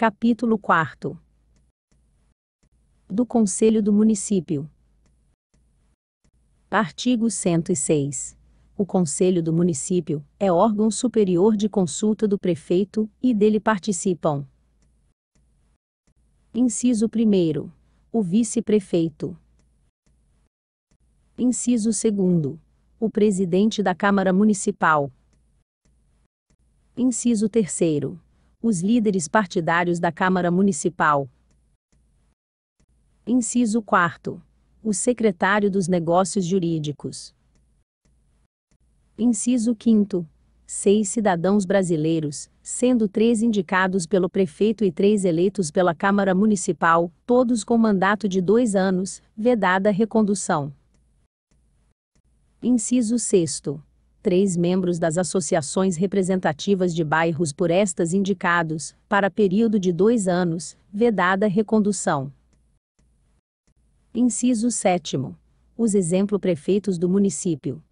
Capítulo 4 Do Conselho do Município. Artigo 106. O Conselho do Município é órgão superior de consulta do prefeito e dele participam: Inciso 1. O vice-prefeito. Inciso 2. O presidente da Câmara Municipal. Inciso 3 os líderes partidários da Câmara Municipal. Inciso 4. O secretário dos Negócios Jurídicos. Inciso 5. Seis cidadãos brasileiros, sendo três indicados pelo prefeito e três eleitos pela Câmara Municipal, todos com mandato de dois anos, vedada recondução. Inciso 6 três membros das associações representativas de bairros por estas indicados, para período de dois anos, vedada recondução. Inciso 7. Os exemplo prefeitos do município.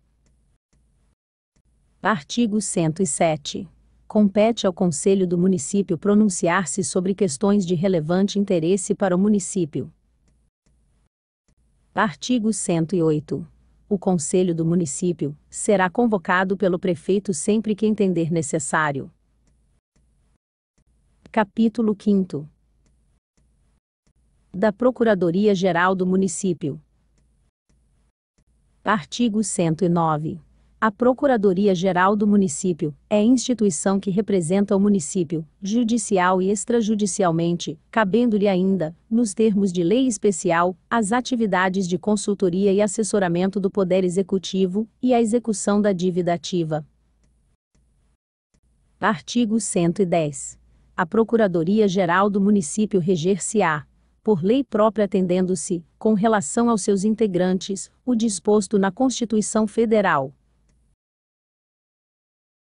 Artigo 107. Compete ao Conselho do Município pronunciar-se sobre questões de relevante interesse para o município. Artigo 108 o Conselho do Município será convocado pelo prefeito sempre que entender necessário. Capítulo 5 Da Procuradoria-Geral do Município. Artigo 109. A Procuradoria-Geral do Município é instituição que representa o município, judicial e extrajudicialmente, cabendo-lhe ainda, nos termos de lei especial, as atividades de consultoria e assessoramento do Poder Executivo e a execução da dívida ativa. Artigo 110. A Procuradoria-Geral do Município reger-se-á, por lei própria atendendo-se, com relação aos seus integrantes, o disposto na Constituição Federal